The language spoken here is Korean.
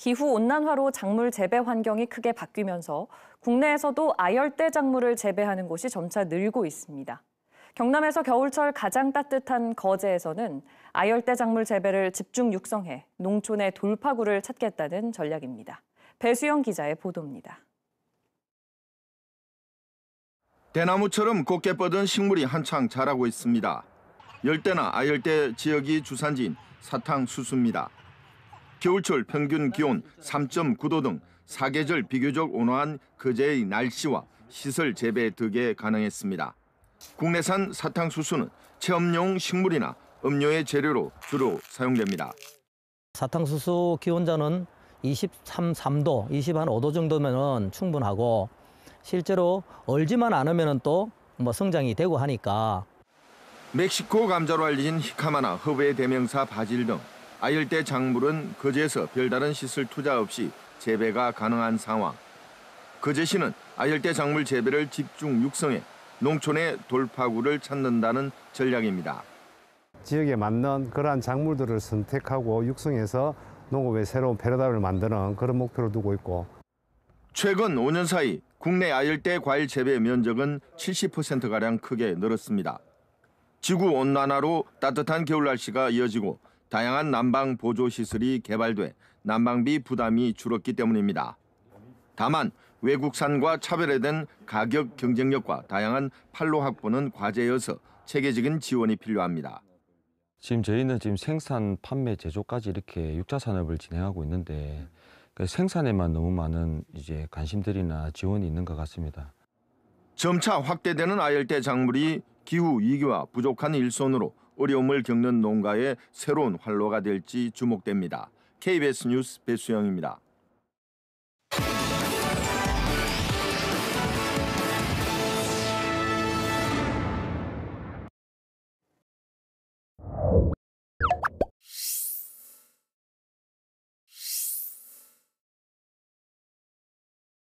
기후 온난화로 작물 재배 환경이 크게 바뀌면서 국내에서도 아열대 작물을 재배하는 곳이 점차 늘고 있습니다. 경남에서 겨울철 가장 따뜻한 거제에서는 아열대 작물 재배를 집중 육성해 농촌의 돌파구를 찾겠다는 전략입니다. 배수영 기자의 보도입니다. 대나무처럼 곱게 뻗은 식물이 한창 자라고 있습니다. 열대나 아열대 지역이 주산지인 사탕수수입니다. 겨울철 평균 기온 3.9도 등 사계절 비교적 온화한 그제의 날씨와 시설 재배 덕에 가능했습니다. 국내산 사탕수수는 체험용 식물이나 음료의 재료로 주로 사용됩니다. 사탕수수 기온자는 23, 3도, 20 5도 정도면 충분하고 실제로 얼지만 않으면 또뭐 성장이 되고 하니까 멕시코 감자로 알려진 히카마나 허브의 대명사 바질 등 아열대 작물은 거제에서 별다른 시설 투자 없이 재배가 가능한 상황. 거제시는 아열대 작물 재배를 집중 육성해 농촌의 돌파구를 찾는다는 전략입니다. 지역에 맞는 그러한 작물들을 선택하고 육성해서 농업의 새로운 패러다임을 만드는 그런 목표를 두고 있고 최근 5년 사이 국내 아열대 과일 재배 면적은 70%가량 크게 늘었습니다. 지구 온난화로 따뜻한 겨울 날씨가 이어지고 다양한 난방 보조 시설이 개발돼 난방비 부담이 줄었기 때문입니다. 다만 외국산과 차별화된 가격 경쟁력과 다양한 판로 확보는 과제여서 체계적인 지원이 필요합니다. 지금 저희는 지금 생산, 판매, 제조까지 이렇게 육자 산업을 진행하고 있는데 그 생산에만 너무 많은 이제 관심들이나 지원이 있는 것 같습니다. 점차 확대되는 아열대 작물이 기후 위기와 부족한 일손으로 어려움을 겪는 농가의 새로운 활로가 될지 주목됩니다. KBS 뉴스 배수영입니다.